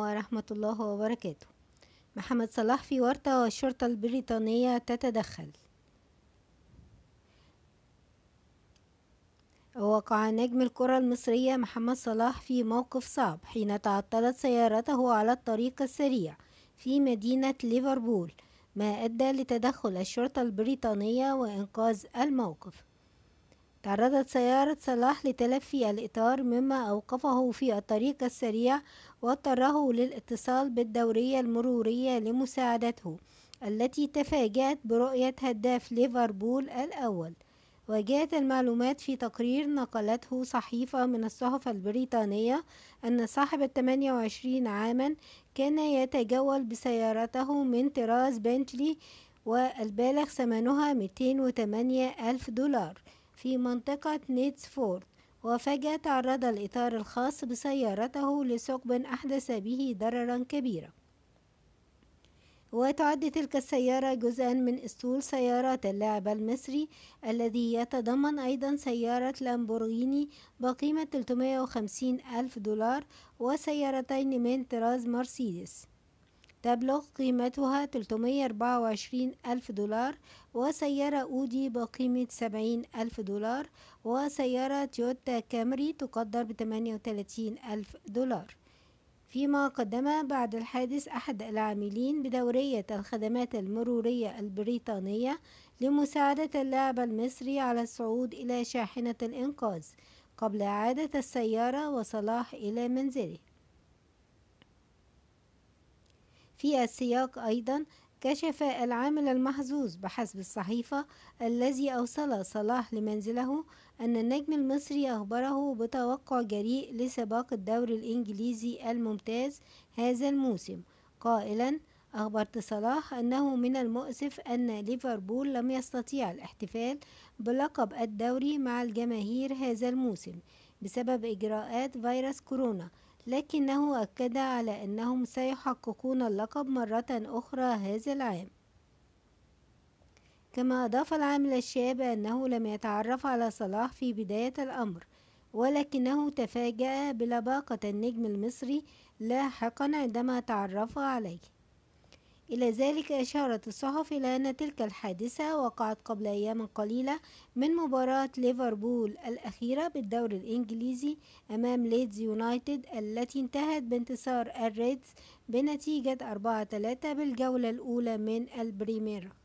ورحمة الله وبركاته محمد صلاح في ورطة والشرطة البريطانية تتدخل وقع نجم الكرة المصرية محمد صلاح في موقف صعب حين تعطلت سيارته على الطريق السريع في مدينة ليفربول ما أدى لتدخل الشرطة البريطانية وإنقاذ الموقف تعرضت سيارة صلاح لتلفي الإطار مما أوقفه في الطريق السريع واضطره للاتصال بالدورية المرورية لمساعدته التي تفاجأت برؤية هداف ليفربول الأول وجاءت المعلومات في تقرير نقلته صحيفة من الصحف البريطانية أن صاحب الثمانية وعشرين عاما كان يتجول بسيارته من طراز بنتلي والبالغ ثمنها 208 ألف دولار في منطقة نيتسفورد وفجأة تعرض الإطار الخاص بسيارته لثقب أحدث به ضررا كبيرا وتعد تلك السيارة جزءا من أسطول سيارات اللاعب المصري الذي يتضمن أيضا سيارة لامبورغيني بقيمة 350 ألف دولار وسيارتين من طراز مرسيدس تبلغ قيمتها 324 ألف دولار وسيارة أودي بقيمة 70 ألف دولار وسيارة تويوتا كامري تقدر ب 38 ألف دولار فيما قدم بعد الحادث أحد العاملين بدورية الخدمات المرورية البريطانية لمساعدة اللاعب المصري على الصعود إلى شاحنة الإنقاذ قبل إعادة السيارة وصلاح إلى منزله في السياق أيضا كشف العامل المحظوظ بحسب الصحيفة الذي أوصل صلاح لمنزله أن النجم المصري أخبره بتوقع جريء لسباق الدوري الإنجليزي الممتاز هذا الموسم قائلا أخبرت صلاح أنه من المؤسف أن ليفربول لم يستطيع الاحتفال بلقب الدوري مع الجماهير هذا الموسم بسبب إجراءات فيروس كورونا لكنه أكد على أنهم سيحققون اللقب مرة أخرى هذا العام كما أضاف العامل الشاب أنه لم يتعرف على صلاح في بداية الأمر ولكنه تفاجأ بلباقة النجم المصري لاحقا عندما تعرف عليه إلى ذلك أشارت الصحف إلى أن تلك الحادثة وقعت قبل أيام قليلة من مباراة ليفربول الأخيرة بالدوري الإنجليزي أمام ليدز يونايتد التي انتهت بانتصار الريدز بنتيجة 4-3 بالجولة الأولى من البريميرا